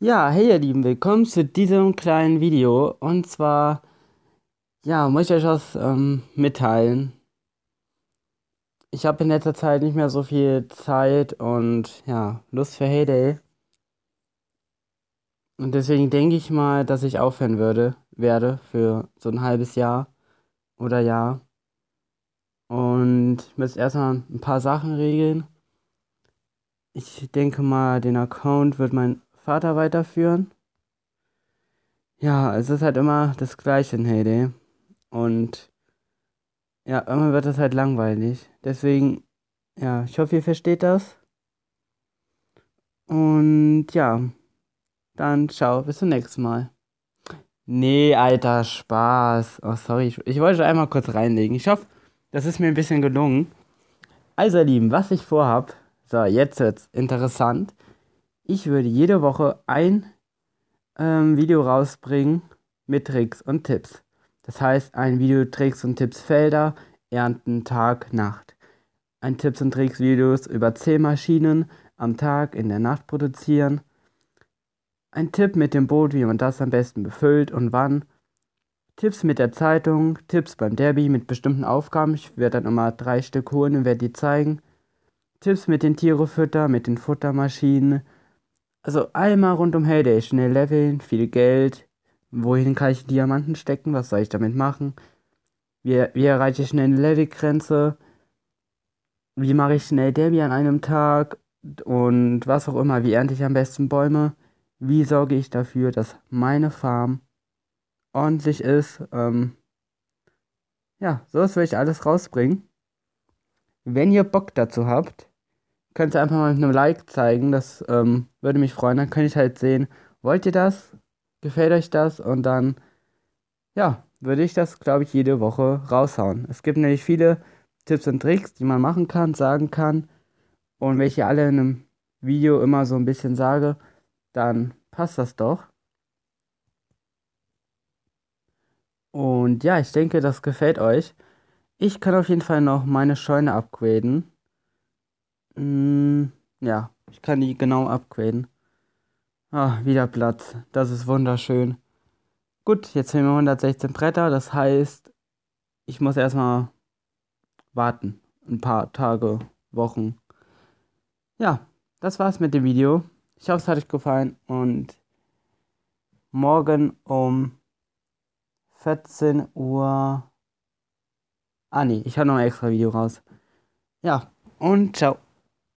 Ja, hey ihr Lieben, willkommen zu diesem kleinen Video. Und zwar, ja, muss ich euch was ähm, mitteilen. Ich habe in letzter Zeit nicht mehr so viel Zeit und ja, Lust für Heyday. Und deswegen denke ich mal, dass ich aufhören würde, werde für so ein halbes Jahr oder Jahr. Und ich muss erstmal ein paar Sachen regeln. Ich denke mal, den Account wird mein Vater weiterführen. Ja, es ist halt immer das Gleiche in Heyday. Und ja, immer wird das halt langweilig. Deswegen, ja, ich hoffe, ihr versteht das. Und ja, dann ciao, bis zum nächsten Mal. Nee, alter Spaß. Oh, sorry, ich, ich wollte einmal kurz reinlegen. Ich hoffe, das ist mir ein bisschen gelungen. Also, ihr Lieben, was ich vorhab, so, jetzt wird's interessant ich würde jede Woche ein ähm, Video rausbringen mit Tricks und Tipps. Das heißt, ein Video Tricks und Tipps Felder, Ernten Tag, Nacht. Ein Tipps und Tricks Videos über Zählmaschinen am Tag, in der Nacht produzieren. Ein Tipp mit dem Boot, wie man das am besten befüllt und wann. Tipps mit der Zeitung, Tipps beim Derby mit bestimmten Aufgaben. Ich werde dann immer drei Stück holen und werde die zeigen. Tipps mit den Tierefütter, mit den Futtermaschinen, also einmal rund um Heyday, schnell leveln, viel Geld. Wohin kann ich Diamanten stecken? Was soll ich damit machen? Wie, wie erreiche ich schnell eine Levelgrenze? Wie mache ich schnell Debbie an einem Tag? Und was auch immer, wie ernte ich am besten Bäume? Wie sorge ich dafür, dass meine Farm ordentlich ist? Ähm ja, so will ich alles rausbringen. Wenn ihr Bock dazu habt, könnt ihr einfach mal mit einem Like zeigen. Das ähm, würde mich freuen. Dann könnte ich halt sehen, wollt ihr das? Gefällt euch das? Und dann, ja, würde ich das, glaube ich, jede Woche raushauen. Es gibt nämlich viele Tipps und Tricks, die man machen kann, sagen kann. Und welche alle in einem Video immer so ein bisschen sage, dann passt das doch. Und ja, ich denke, das gefällt euch. Ich kann auf jeden Fall noch meine Scheune upgraden. Mm, ja, ich kann die genau upgraden. Ah, wieder Platz. Das ist wunderschön. Gut, jetzt haben wir 116 Bretter. Das heißt, ich muss erstmal warten. Ein paar Tage, Wochen. Ja, das war's mit dem Video. Ich hoffe, es hat euch gefallen und morgen um 14 Uhr. Ah nee, ich habe noch ein extra Video raus. Ja, und ciao.